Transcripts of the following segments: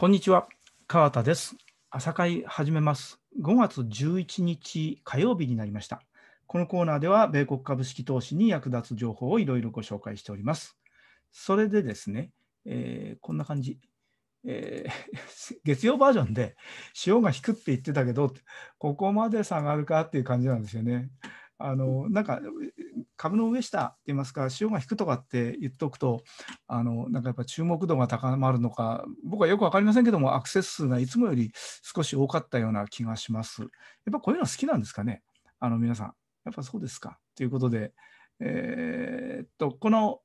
こんにちは、川田です。朝会始めます。5月11日火曜日になりました。このコーナーでは、米国株式投資に役立つ情報をいろいろご紹介しております。それでですね、えー、こんな感じ。えー、月曜バージョンで、潮が引くって言ってたけど、ここまで下がるかっていう感じなんですよね。あのなんか株の上下って言いますか潮が引くとかって言っておくとあのなんかやっぱ注目度が高まるのか僕はよく分かりませんけどもアクセス数がいつもより少し多かったような気がします。やっぱこういうの好きなんですかねあの皆さん。やっぱそうですかということで、えー、っとこの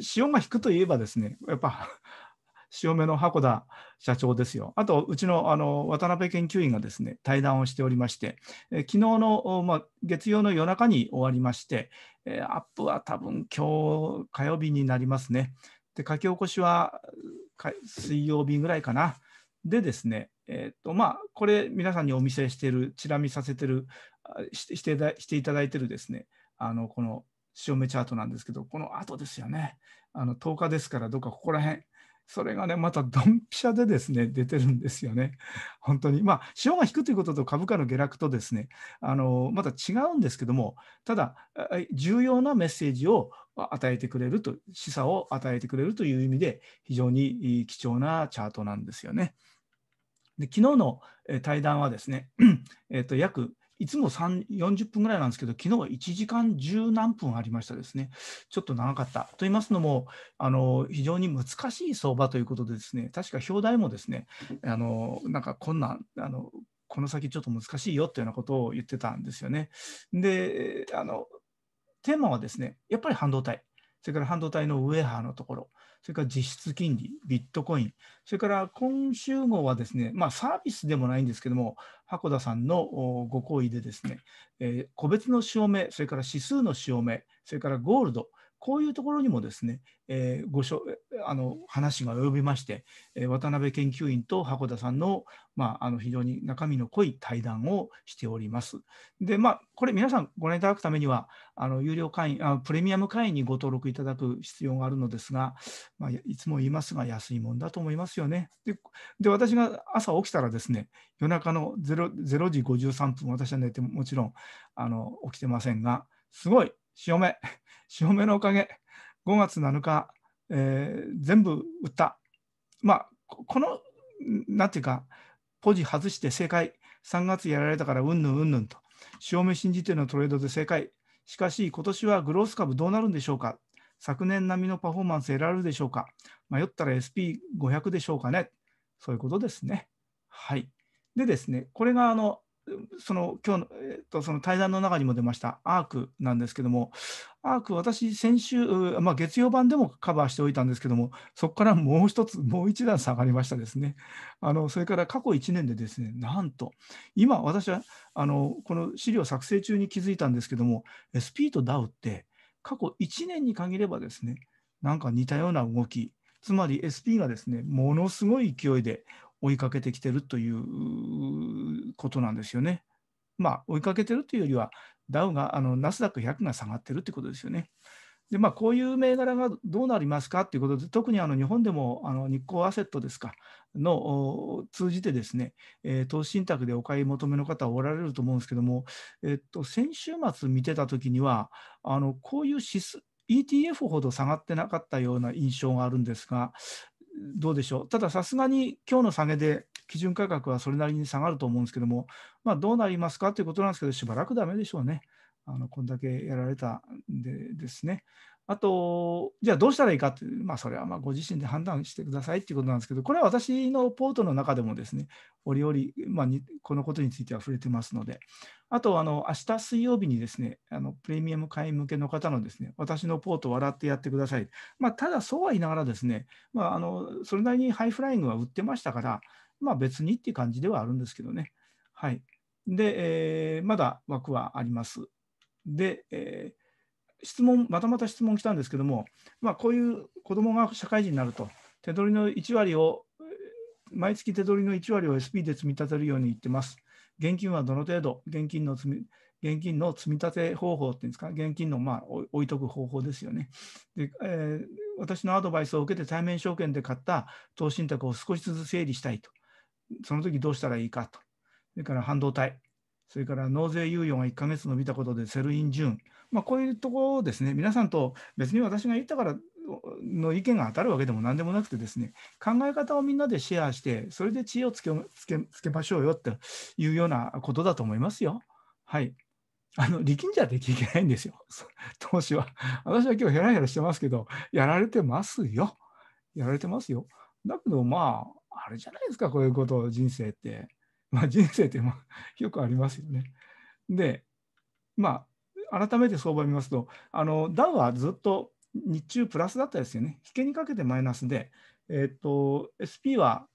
潮が引くといえばですねやっぱ潮目の箱田社長ですよ。あと、うちのあの渡辺研究員がですね、対談をしておりまして、え昨日の、まあ、月曜の夜中に終わりまして、えアップは多分今日火曜日になりますね。で、書き起こしは水曜日ぐらいかな。でですね、えー、っとまあ、これ皆さんにお見せしている、チラ見させてる、してしてしていただいてるですね、あのこの潮目チャートなんですけど、この後ですよね。あの10日ですから、どっかここら辺、それがね、またドンピシャでですね、出てるんですよね。本当に。まあ、潮が引くということと株価の下落とですね、あのまた違うんですけども、ただ、重要なメッセージを与えてくれると、示唆を与えてくれるという意味で、非常に貴重なチャートなんですよね。で昨日の対談はですね、えっと約いつも40分ぐらいなんですけど、昨日は1時間十何分ありましたですね。ちょっと長かった。と言いますのも、あの非常に難しい相場ということでですね、確か表題もですね、あのなんかこんな、あのこの先ちょっと難しいよっていうようなことを言ってたんですよね。で、あのテーマはですね、やっぱり半導体、それから半導体のウェハーのところ、それから実質金利、ビットコイン、それから今週号はですね、まあ、サービスでもないんですけども、箱田さんのご厚意でですね、えー、個別の証明、それから指数の証明、それからゴールド、こういうところにもですね、えー、ごしょあの話が及びまして、えー、渡辺研究員と箱田さんの,、まあ、あの非常に中身の濃い対談をしております。で、まあ、これ皆さんご覧いただくためには、あの有料会員あ、プレミアム会員にご登録いただく必要があるのですが、まあ、いつも言いますが、安いもんだと思いますよね。で、で私が朝起きたらですね、夜中の 0, 0時53分、私は寝てもちろんあの起きてませんが、すごい潮目、潮目のおかげ、5月7日、えー、全部売った。まあ、この、なんていうか、ポジ外して正解、3月やられたからうんぬんうんぬんと、潮目信じてのトレードで正解。しかし、今年はグロース株どうなるんでしょうか昨年並みのパフォーマンス得られるでしょうか迷ったら SP500 でしょうかねそういうことですね。はい。でですね、これがあのその今日の、えー、とその対談の中にも出ましたアークなんですけども、アーク、私、先週、まあ、月曜版でもカバーしておいたんですけども、そこからもう一つ、もう一段下がりましたですね。あのそれから過去1年でですね、なんと、今、私はあのこの資料作成中に気づいたんですけども、SP と DAO って、過去1年に限ればですね、なんか似たような動き、つまり SP がですね、ものすごい勢いで追いかけてきてるということなんですよね。まあ、追いかけてるというよりは、ダウが、ナスダック100が下がってるということですよね。で、まあ、こういう銘柄がどうなりますかということで、特にあの日本でもあの日興アセットですか、の通じてですね、えー、投資信託でお買い求めの方はおられると思うんですけども、えっと、先週末見てたときには、あのこういう指数、ETF ほど下がってなかったような印象があるんですが、どうでしょう、たださすがに今日の下げで基準価格はそれなりに下がると思うんですけども、まあ、どうなりますかということなんですけど、しばらくだめでしょうね。あのこんだけやられたんでですね。あと、じゃあどうしたらいいかっていう、まあ、それはまご自身で判断してくださいっていうことなんですけど、これは私のポートの中でもですね、折々、まあ、このことについては触れてますので、あと、あの明日水曜日にですね、あのプレミアム会員向けの方のですね、私のポートを笑ってやってください。まあ、ただ、そうは言いながらですね、まあ、あのそれなりにハイフライングは売ってましたから、まあ、別にっていう感じではあるんですけどね。はい。で、えー、まだ枠はあります。で、えー質問、またまた質問来たんですけども、まあ、こういう子どもが社会人になると、手取りの1割を、毎月手取りの1割を SP で積み立てるように言ってます。現金はどの程度、現金の積み現金の積み立て方法っていうんですか、現金のまあ置いとく方法ですよね。でえー、私のアドバイスを受けて対面証券で買った投資信託を少しずつ整理したいと。その時どうしたらいいかと。それから半導体。それから納税猶予が1ヶ月伸びたことでセルインジューン。まあ、こういうところですね、皆さんと別に私が言ったからの意見が当たるわけでも何でもなくてですね、考え方をみんなでシェアして、それで知恵をつけつけつけましょうよというようなことだと思いますよ。はい。あの、力んじゃできいけないんですよ。投 資は。私は今日ヘラヘラしてますけど、やられてますよ。やられてますよ。だけど、まあ、あれじゃないですか、こういうこと、人生って。まあ、人生って、まあ、よくありますよね。で、まあ、改めて相場を見ますと、あのダウはずっと日中プラスだったですよね。引けにかけてマイナスで、えっ、ー、と、SP は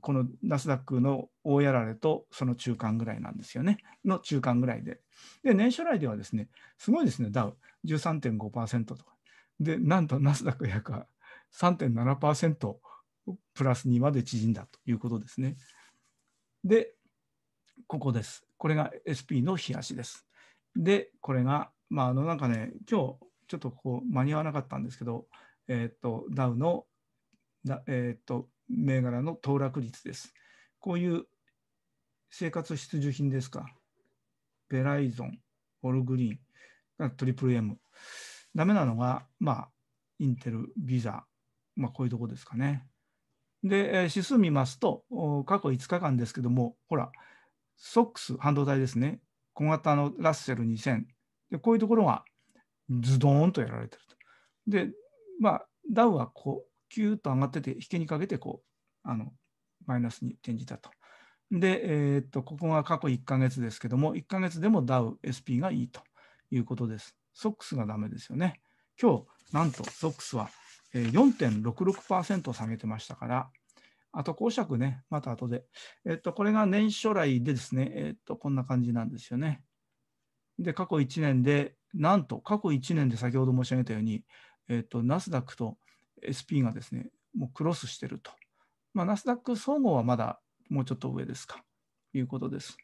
このナスダックの大やられとその中間ぐらいなんですよね。の中間ぐらいで。で、年初来ではですね、すごいですね、ダウ13.5%とか。で、なんとナスダック約は3.7%プラス2まで縮んだということですね。で、ここです。これが SP の日足です。で、これが、まあ、あのなんかね、今日ちょっとこう間に合わなかったんですけど、えっ、ー、と、ダウの、えっ、ー、と、銘柄の騰落率です。こういう生活必需品ですか、ベライゾン、オルグリーン、トリプル M。ダメなのが、まあ、インテル、ビザ、まあ、こういうとこですかね。で、指数見ますと、過去5日間ですけども、ほら、ソックス、半導体ですね、小型のラッセル2000でこういうところがズドーンとやられてると。で、まあ、ダウはこう、キューッと上がってて、引けにかけてこうあのマイナスに転じたと。で、えー、っとここが過去1か月ですけども、1か月でもダウ、SP がいいということです。ソックスがダメですよね。今日、なんとソックスは4.66%下げてましたから、あと、公爵ね、また後で。えっと、これが年初来でですね、えっと、こんな感じなんですよね。で、過去1年で、なんと、過去1年で先ほど申し上げたように、えっと、ナスダックと SP がですね、もうクロスしてると。まあ、ナスダック総合はまだもうちょっと上ですか、ということです。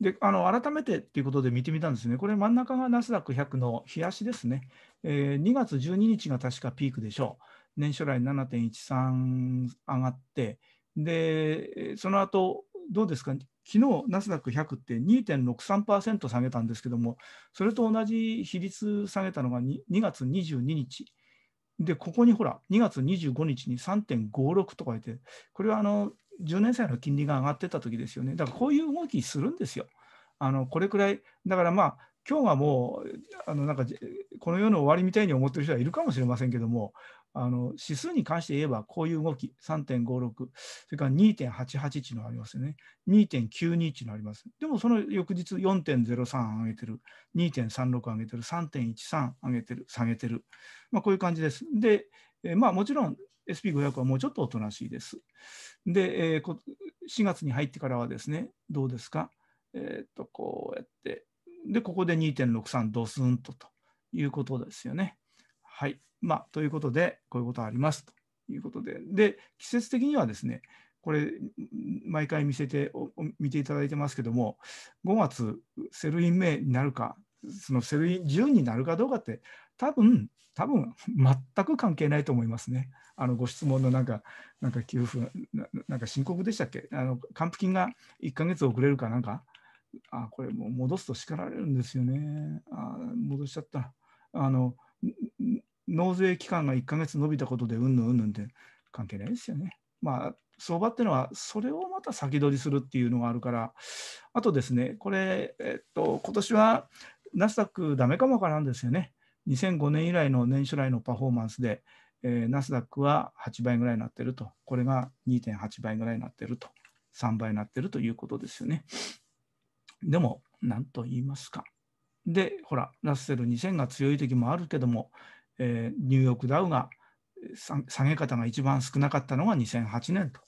で、あの、改めてっていうことで見てみたんですね。これ、真ん中がナスダック100の冷やしですね。えー、2月12日が確かピークでしょう。年初来7.13上がって、で、その後、どうですか、昨日ナスダック100って2.63%下げたんですけども、それと同じ比率下げたのが 2, 2月22日。で、ここにほら、2月25日に3.56とか言って、これはあの10年債の金利が上がってた時ですよね。だからこういう動きするんですよ。あのこれくらい、だからまあ、今日はもう、あのなんかこの世の終わりみたいに思ってる人はいるかもしれませんけども、あの指数に関して言えばこういう動き3.56それから2.88のありますよね2.91のありますでもその翌日4.03上げてる2.36上げてる3.13上げてる下げてる、まあ、こういう感じですで、えまあもちろん SP500 はもうちょっとおとなしいですで、えー、4月に入ってからはですねどうですかえっ、とこうやってでここで2.63ドスンとということですよね。はい。まあ、ということで、こういうことありますということで、で、季節的にはですね、これ、毎回見せて見ていただいてますけども、5月、セルイン名になるか、そのセルイン順になるかどうかって、多分多分全く関係ないと思いますね。あのご質問のなんか、なんか給付な、なんか深刻でしたっけあの還付金が1ヶ月遅れるかなんか、あこれもう戻すと叱られるんですよね。あ戻しちゃった。あの納税期間が1か月延びたことでうんぬんうんぬんって関係ないですよね。まあ、相場っていうのは、それをまた先取りするっていうのがあるから、あとですね、これ、えっと、今年はナスダックダメかもからんですよね。2005年以来の年初来のパフォーマンスで、えナスダックは8倍ぐらいになってると、これが2.8倍ぐらいになってると、3倍になってるということですよね。でも、なんと言いますか。で、ほら、ラッセル2000が強い時もあるけども、えー、ニューヨークダウが下げ方が一番少なかったのが2008年と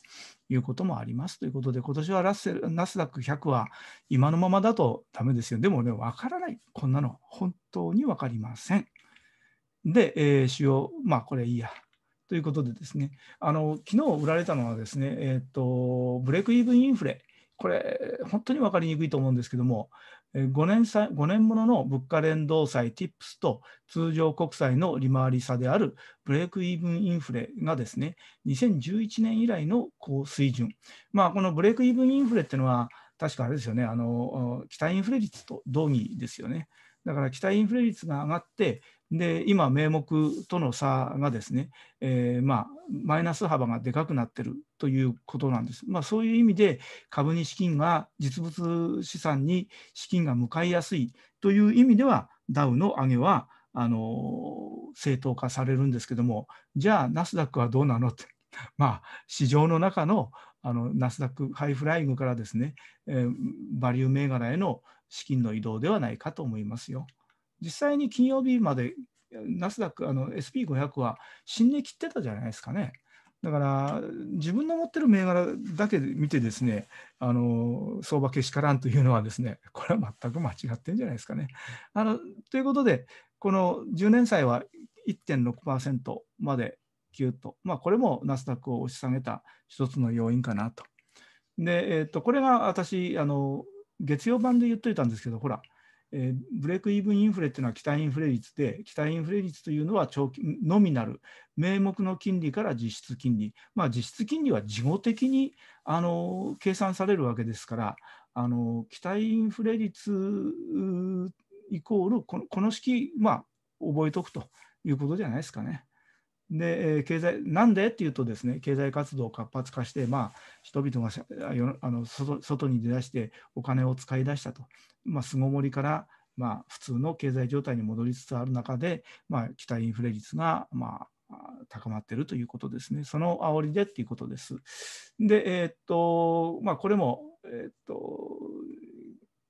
いうこともありますということで、今年はラッセルナスダック100は今のままだとダメですよ。でもね、わからない。こんなの本当に分かりません。で、えー、主要、まあこれいいや。ということでですね、あの昨日売られたのはですね、えーと、ブレイクイーブンインフレ、これ、本当に分かりにくいと思うんですけども、5年 ,5 年ものの物価連動債 TIPS と通常国債の利回り差であるブレイクイーブンインフレがですね2011年以来の高水準、まあ、このブレイクイーブンインフレっていうのは確かあれですよねあの期待インフレ率と同義ですよねだから期待インフレ率が上がってで今名目との差がですね、えー、まあ、マイナス幅がでかくなっているということなんです。まあ、そういう意味で株に資金が実物資産に資金が向かいやすいという意味ではダウの上げはあの正当化されるんですけどもじゃあナスダックはどうなのって まあ市場の中のあのナスダックハイフライングからですね、えー、バリュー銘柄への資金の移動ではないかと思いますよ。実際に金曜日までナスダック、SP500 は新値切ってたじゃないですかね。だから自分の持ってる銘柄だけ見てですねあの相場けしからんというのはですね これは全く間違ってんじゃないですかね。あのということでこの10年債は1.6%までぎゅっと、まあ、これもナスダックを押し下げた一つの要因かなと。で、えー、とこれが私あの月曜版で言っといたんですけどほらえー、ブレイクイーブンインフレっていうのは期待インフレ率で、期待インフレ率というのは長期ノミナル、名目の金利から実質金利、まあ、実質金利は事後的にあの計算されるわけですから、あの期待インフレ率イコールこのこの式、まあ、覚えておくということじゃないですかね。で、えー、経済なんでっていうとですね経済活動を活発化して、まあ、人々があの外外に出だしてお金を使い出したと、まあ、巣ごもりから、まあ、普通の経済状態に戻りつつある中で、まあ、期待インフレ率が、まあ、高まっているということですねその煽りでっていうことです。で、えー、っとまあ、これも、えー、っと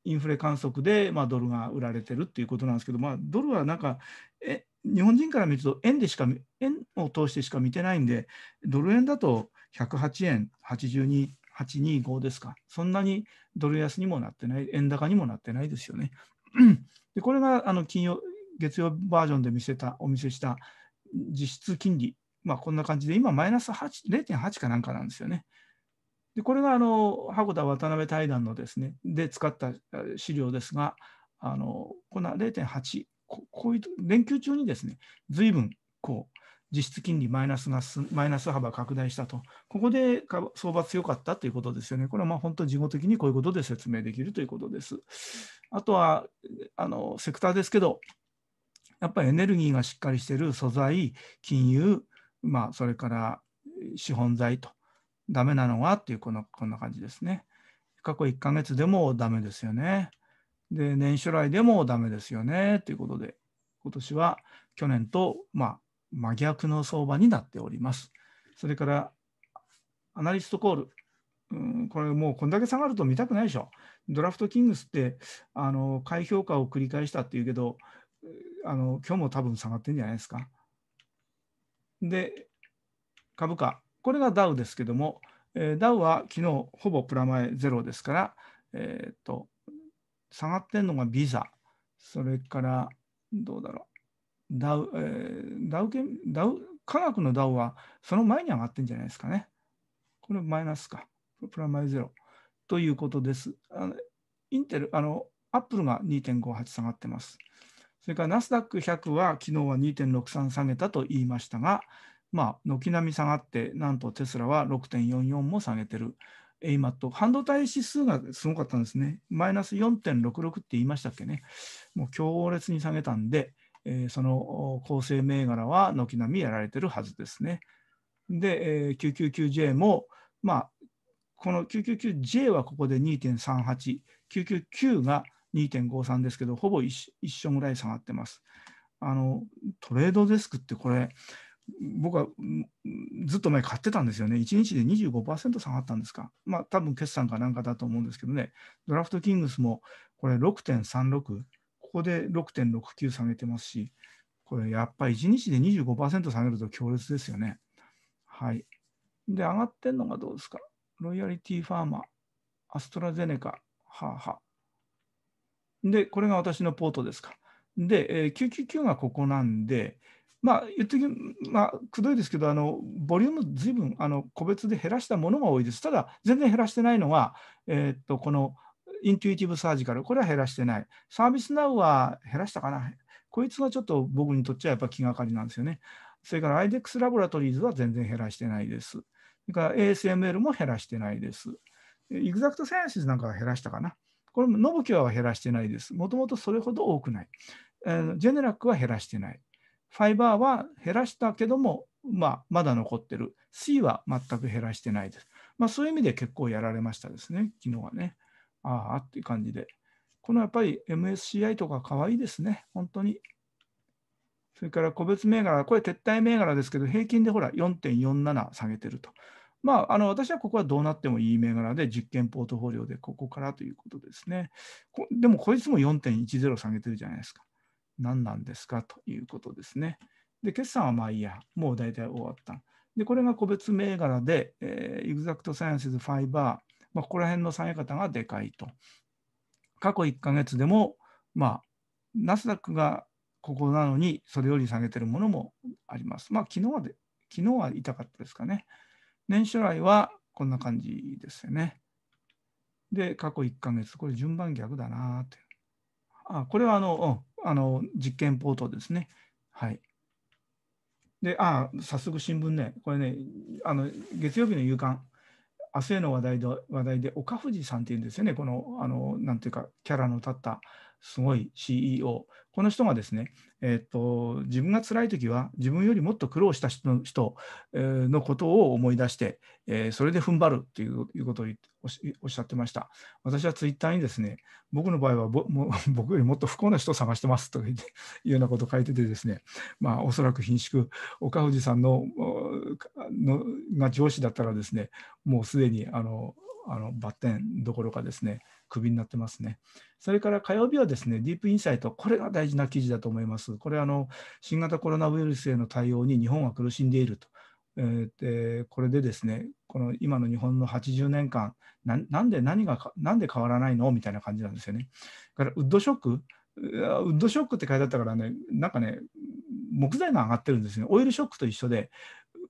インフレ観測で、まあ、ドルが売られてるっていうことなんですけど、まあ、ドルはなんかえ日本人から見ると円でしか円を通してしか見てないんでドル円だと108円82 825ですか、そんなにドル安にもなってない、円高にもなってないですよね。でこれがあの金曜月曜バージョンで見せたお見せした実質金利、まあ、こんな感じで、今、マイナス0.8かなんかなんですよね。でこれがあの箱田渡辺対談のですねで使った資料ですが、あのこんな0.8ここういう連休中にですね、随分こう実質金利マイナスがマイナス幅拡大したと、ここで相場強かったということですよね。これはまあ本当、事後的にこういうことで説明できるということです。あとはあのセクターですけど、やっぱりエネルギーがしっかりしている素材、金融、まあ、それから資本財と、ダメなのはっていうこのこんな感じですね。過去1ヶ月でもダメですよね。で、年初来でもダメですよね、ということで、今年は去年と、まあ、真逆の相場になっております。それから、アナリストコール。うん、これもうこんだけ下がると見たくないでしょ。ドラフトキングスってあの買評価を繰り返したっていうけどあの今日も多分下がってんじゃないですか。で株価これがダウですけども、えー、ダウは昨日ほぼプラマイゼロですから、えー、っと下がってるのがビザ、それからどうだろう、ダウ、えー、ダウダウ、科学のダウはその前に上がってるんじゃないですかね。これマイナスか、プラマイゼロということです。あのインテル、あの、アップルが2.58下がってます。それからナスダック100は昨日は2.63下げたと言いましたが、まあ、軒並み下がって、なんとテスラは6.44も下げてる。今と、半導体指数がすごかったんですね。マイナス4.66って言いましたっけね。もう強烈に下げたんで、えー、その構成銘柄は軒並みやられてるはずですね。で、えー、999J も、まあ、この 999J はここで2.38、999が2.53ですけど、ほぼ一緒ぐらい下がってます。あのトレードデスクってこれ、僕はずっと前買ってたんですよね。1日で25%下がったんですか。まあ多分決算かなんかだと思うんですけどね。ドラフトキングスもこれ6.36、ここで6.69下げてますし、これやっぱり1日で25%下げると強烈ですよね。はい。で、上がってんのがどうですかロイヤリティファーマー、アストラゼネカ、はあ、はあ、で、これが私のポートですか。で、えー、999がここなんで、まあ、言ってまあ、くどいですけど、あのボリューム、ずいぶんあの個別で減らしたものが多いです。ただ、全然減らしてないのは、えー、っとこのインテュイティブサージカル、これは減らしてない。サービスナウは減らしたかな。こいつがちょっと僕にとっちゃやっぱ気がかりなんですよね。それから IDEX ラボラトリーズは全然減らしてないです。それから ASML も減らしてないです。エグザクトサイエンシスなんかは減らしたかな。これもノブキュアは減らしてないです。もともとそれほど多くない。えー、ジェネラックは減らしてない。ファイバーは減らしたけども、まあ、まだ残ってる。C は全く減らしてないです。まあ、そういう意味で結構やられましたですね、昨日はね。ああっていう感じで。このやっぱり MSCI とか可愛いですね、本当に。それから個別銘柄、これ撤退銘柄ですけど、平均でほら4.47下げてると。まあ、あの私はここはどうなってもいい銘柄で、実験ポートフォリオでここからということですね。でもこいつも4.10下げてるじゃないですか。何なんですかということですね。で、決算はまあいいや、もう大体終わった。で、これが個別銘柄で、えー、Exact Sciences f まあ、ここら辺の下げ方がでかいと。過去1ヶ月でも、まあ、ナスダックがここなのに、それより下げてるものもあります。まあ、昨日はで、昨日は痛かったですかね。年初来はこんな感じですよね。で、過去1ヶ月、これ順番逆だなって。あ、これはあの、うん、あの実験ポートですね。はい。で、ああ、早速新聞ね、これね、あの月曜日の夕刊、明日への話題で、話題で岡藤さんっていうんですよね、この、あのなんていうか、キャラの立ったすごい CEO、この人がですね、えっ、ー、と自分が辛い時は自分よりもっと苦労した人の人のことを思い出して、えー、それで踏ん張るということをおっしゃってました。私はツイッターにですね、僕の場合は 僕よりもっと不幸な人を探してますとかいうようなことを書いててですね、まあ、おそらく貧縮、岡藤さんののが上司だったらですね、もうすでにあのあのバッテンどころかですね、首になってますね。それから火曜日はですね、ディープインサイト、これが大事な記事だと思います。これあの、新型コロナウイルスへの対応に日本は苦しんでいると。えー、これでですね、この今の日本の80年間、なんで何がなんで変わらないのみたいな感じなんですよね。からウッドショックウッドショックって書いてあったからね、なんかね、木材が上がってるんですね。オイルショックと一緒で、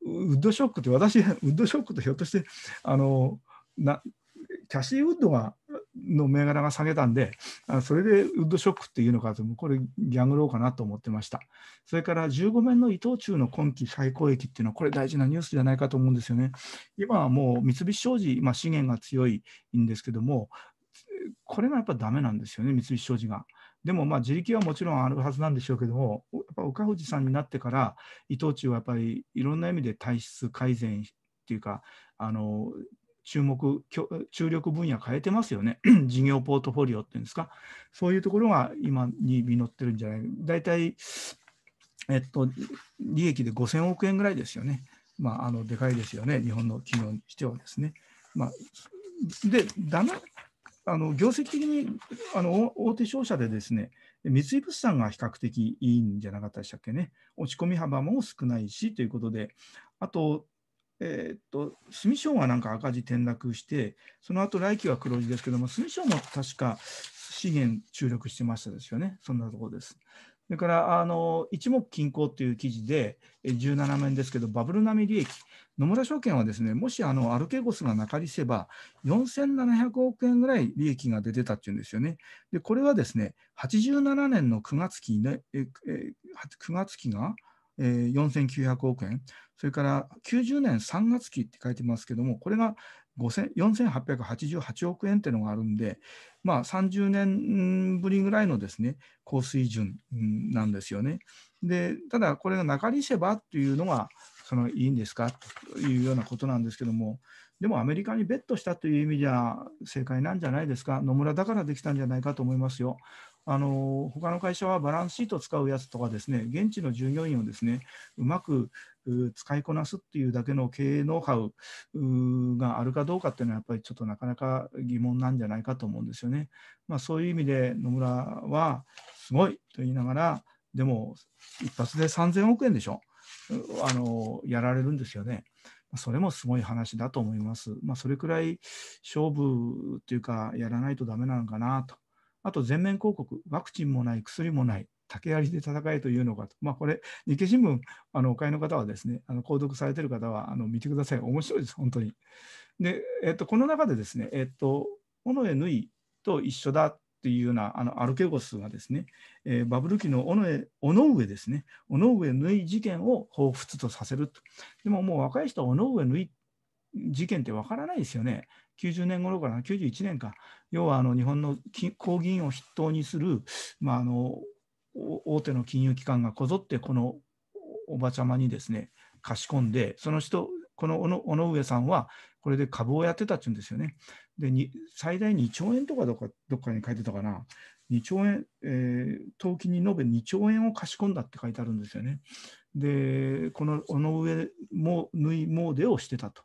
ウッドショックって私、ウッドショックとひょっとして、あのなキャシーウッドがの銘柄が下げたんで、それでウッドショックっていうのかと、これギャングローかなと思ってました。それから15面の伊藤忠の今期最高益っていうのは、これ大事なニュースじゃないかと思うんですよね。今はもう三菱商事、まあ、資源が強いんですけども、これがやっぱダメなんですよね、三菱商事が。でもまあ自力はもちろんあるはずなんでしょうけども、やっぱ岡藤さんになってから、伊藤忠はやっぱりいろんな意味で体質改善っていうか、あの注目、注力分野変えてますよね。事業ポートフォリオっていうんですか。そういうところが今に実ってるんじゃない大体、えっと、利益で5000億円ぐらいですよね。まあ、あの、でかいですよね。日本の企業にしてはですね。まあ、で、だな、あの業績的にあの大手商社でですね、三井物産が比較的いいんじゃなかったでしたっけね、落ち込み幅も少ないしということで、あと、えー、っと、住商がなんか赤字転落して、その後来期は黒字ですけども、住商も確か資源注力してましたですよね、そんなところです。それからあの一目均衡という記事で、17面ですけど、バブル並み利益、野村証券はですねもしあのアルケゴスが中りせば、4700億円ぐらい利益が出てたっていうんですよね。でこれはですね87年の9月期ね、え9月期が4900億円、それから90年3月期って書いてますけども、これが4888億円っていうのがあるんで、まあ、30年ぶりぐらいのですね高水準なんですよね。でただ、これが中西せばっていうのがそのいいんですかというようなことなんですけども、でもアメリカにベットしたという意味じゃ正解なんじゃないですか、野村だからできたんじゃないかと思いますよ。あの他の会社はバランスシートを使うやつとかですね現地の従業員をですねうまく使いこなすっていうだけの経営ノウハウがあるかどうかっていうのはやっぱりちょっとなかなか疑問なんじゃないかと思うんですよね。まあ、そういう意味で野村はすごいと言いながらでも一発で3000億円でしょあのやられるんですよね。それもすごい話だと思います。まあ、それくらい勝負っていうかやらないとダメなのかなとあと全面広告、ワクチンもない、薬もない、竹槍で戦えというのかと、まあ、これ、日経新聞、あのお買いの方はですね、あの購読されてる方はあの見てください、面白いです、本当に。で、えっと、この中でですね、えっと、尾上縫いと一緒だっていうようなあのアルケゴスがですね、えー、バブル期の尾上尾上ですね、尾上縫い事件を彷彿とさせると。でももう若い人は尾上縫い事件ってわからないですよね。90年頃から91年か要はあの日本の公議員を筆頭にする、まあ、あの大手の金融機関がこぞってこのおばちゃまにですね貸し込んでその人この尾上さんはこれで株をやってたっていうんですよね。で最大2兆円とかどっかどっかに書いてたかな2兆円、えー、投機に延べ2兆円を貸し込んだって書いてあるんですよね。でこの尾上も縫い詣でをしてたと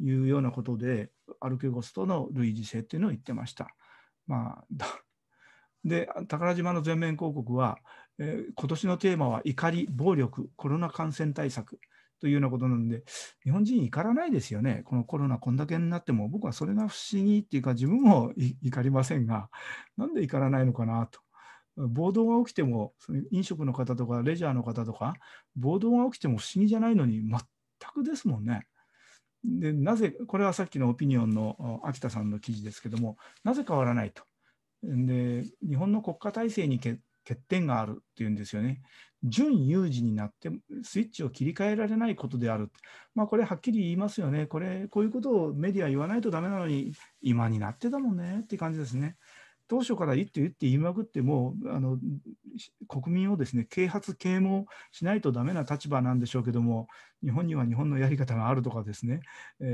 いうようなことでアルケゴスとの類似性っていうのを言ってました。まあ、で宝島の全面広告は、えー、今年のテーマは怒り、暴力、コロナ感染対策というようなことなんで、日本人怒らないですよね、このコロナ、こんだけになっても、僕はそれが不思議っていうか、自分も怒りませんが、なんで怒らないのかなと。暴動が起きても、その飲食の方とか、レジャーの方とか、暴動が起きても不思議じゃないのに、全くですもんね。でなぜこれはさっきのオピニオンの秋田さんの記事ですけどもなぜ変わらないとで日本の国家体制に欠点があるっていうんですよね準有事になってスイッチを切り替えられないことである、まあ、これはっきり言いますよねこれこういうことをメディア言わないとダメなのに今になってだもんねって感じですね。当初から言って言って言いまくってもあの国民をですね啓発啓蒙しないとダメな立場なんでしょうけども日本には日本のやり方があるとかですね、えー、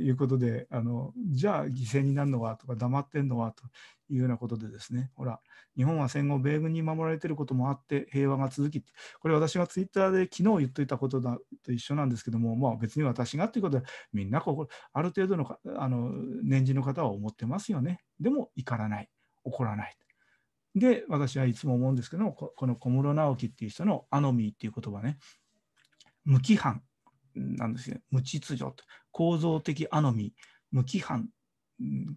いうことであのじゃあ犠牲になるのはとか黙ってんのはというようなことでですねほら日本は戦後米軍に守られてることもあって平和が続きこれ私がツイッターで昨日言っといたことだと一緒なんですけども、まあ、別に私がということでみんなここある程度のあの年次の方は思ってますよねでも怒らない。起こらない。で、私はいつも思うんですけども、この小室直樹っていう人のアノミーっていう言葉ね、無規範なんですよ、無秩序と、構造的アノミー、無規範、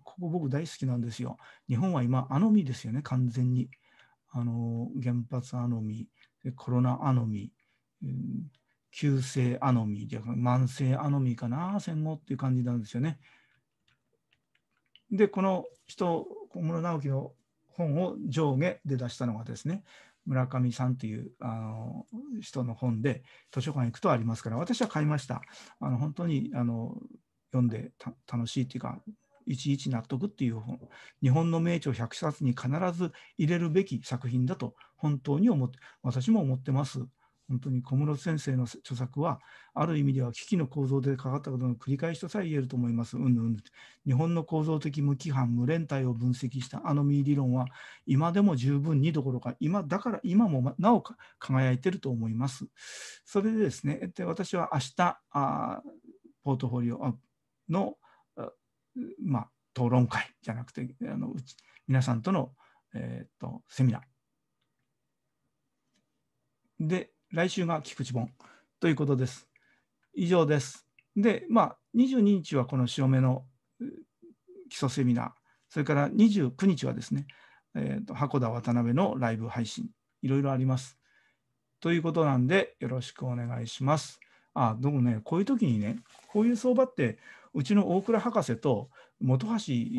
ここ僕大好きなんですよ。日本は今、アノミーですよね、完全に。あの原発アノミー、コロナアノミー、急性アノミーじゃ慢性アノミーかな、戦後っていう感じなんですよね。で、この人小室直樹の本を上下で出したのがですね、村上さんというあの人の本で図書館行くとありますから、私は買いました。あの本当にあの読んで楽しいっていうか、いちいち納得っていう本、日本の名著100冊に必ず入れるべき作品だと本当に思って、私も思ってます。本当に小室先生の著作は、ある意味では危機の構造でかかったことの繰り返しとさえ言えると思います。うんうん。日本の構造的無規範、無連帯を分析したあのミー理論は、今でも十分にどころか、今だから今もなお輝いていると思います。それでですね、で私は明日あポートフォリオの、まあ、討論会じゃなくて、あのうち皆さんとの、えー、っとセミナー。で、来週が菊池本ということです。以上です。で、まあ、22日はこの潮目の基礎セミナー、それから29日はですね、えーと、箱田渡辺のライブ配信、いろいろあります。ということなんで、よろしくお願いします。あ、でもね、こういう時にね、こういう相場って、うちの大倉博士と本橋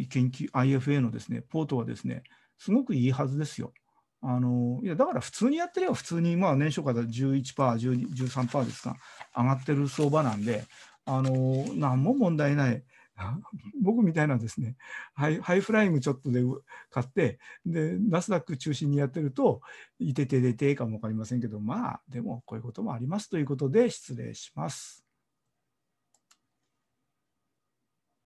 研究 IFA のですね、ポートはですね、すごくいいはずですよ。あのいやだから普通にやってれば普通に、まあ、年初から11%、13%ですか、上がってる相場なんで、あの何も問題ない、僕みたいなですねハイ、ハイフライングちょっとで買って、でナスダック中心にやってると、いててでてかも分かりませんけど、まあ、でもこういうこともありますということで、失礼します。